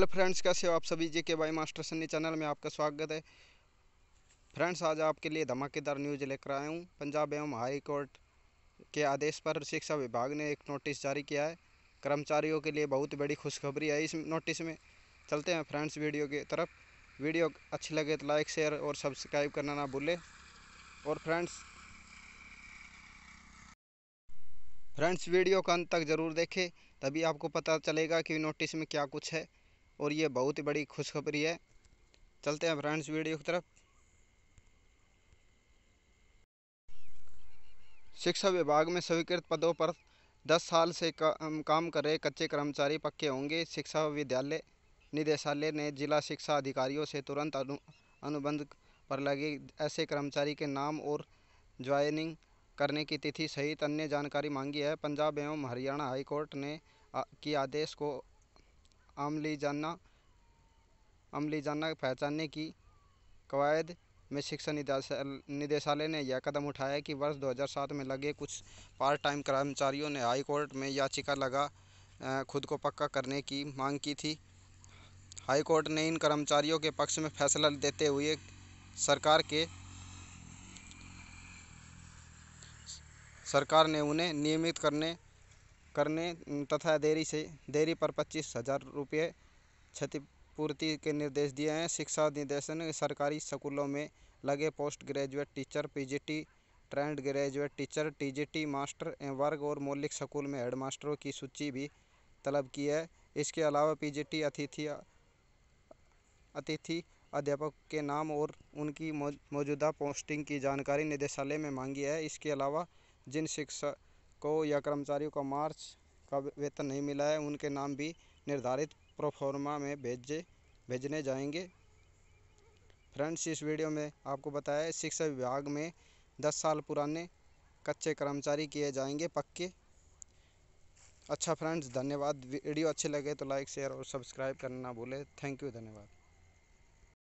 hello friends कैसे हो आप सभी जे के बाई मास्टर सन्नी चैनल में आपका स्वागत है फ्रेंड्स आज आपके लिए धमाकेदार न्यूज लेकर आया हूँ पंजाब एवं हाई कोर्ट के आदेश पर शिक्षा विभाग ने एक नोटिस जारी किया है कर्मचारियों के लिए बहुत बड़ी खुशखबरी है इस नोटिस में चलते हैं फ्रेंड्स वीडियो की तरफ वीडियो अच्छी लगे तो लाइक शेयर और सब्सक्राइब करना ना भूलें और फ्रेंड्स फ्रेंड्स वीडियो का अंत तक ज़रूर देखें तभी आपको पता चलेगा कि नोटिस में क्या कुछ है और ये बहुत ही बड़ी खुशखबरी है चलते हैं फ्रेंड्स वीडियो की तरफ शिक्षा विभाग में स्वीकृत पदों पर 10 साल से काम कर रहे कच्चे कर्मचारी पक्के होंगे शिक्षा विद्यालय निदेशालय ने जिला शिक्षा अधिकारियों से तुरंत अनु, अनुबंध पर लगे ऐसे कर्मचारी के नाम और ज्वाइनिंग करने की तिथि सहित अन्य जानकारी मांगी है पंजाब एवं हरियाणा हाईकोर्ट ने की आदेश को अमली जाना अमली जाना पहचानने की कवायद में शिक्षा निदेशालय ने यह कदम उठाया कि वर्ष 2007 में लगे कुछ पार्ट टाइम कर्मचारियों ने हाई कोर्ट में याचिका लगा खुद को पक्का करने की मांग की थी हाई कोर्ट ने इन कर्मचारियों के पक्ष में फैसला देते हुए सरकार के सरकार ने उन्हें नियमित करने करने तथा देरी से देरी पर पच्चीस हज़ार रुपये क्षतिपूर्ति के निर्देश दिए हैं शिक्षा निदेशन सरकारी स्कूलों में लगे post graduate teacher PGT trained graduate teacher TGT master वर्ग और मौलिक स्कूल में हेडमास्टरों की सूची भी तलब की है इसके अलावा पीजीटी अतिथि अतिथि अध्यापक के नाम और उनकी मौजूदा पोस्टिंग की जानकारी निदेशालय में मांगी है इसके अलावा जिन शिक्षा को या कर्मचारियों को मार्च का वेतन नहीं मिला है उनके नाम भी निर्धारित प्रोफॉर्मा में भेजे भेजने जाएंगे फ्रेंड्स इस वीडियो में आपको बताया शिक्षा विभाग में 10 साल पुराने कच्चे कर्मचारी किए जाएंगे पक्के अच्छा फ्रेंड्स धन्यवाद वीडियो अच्छे लगे तो लाइक शेयर और सब्सक्राइब करना ना भूलें थैंक यू धन्यवाद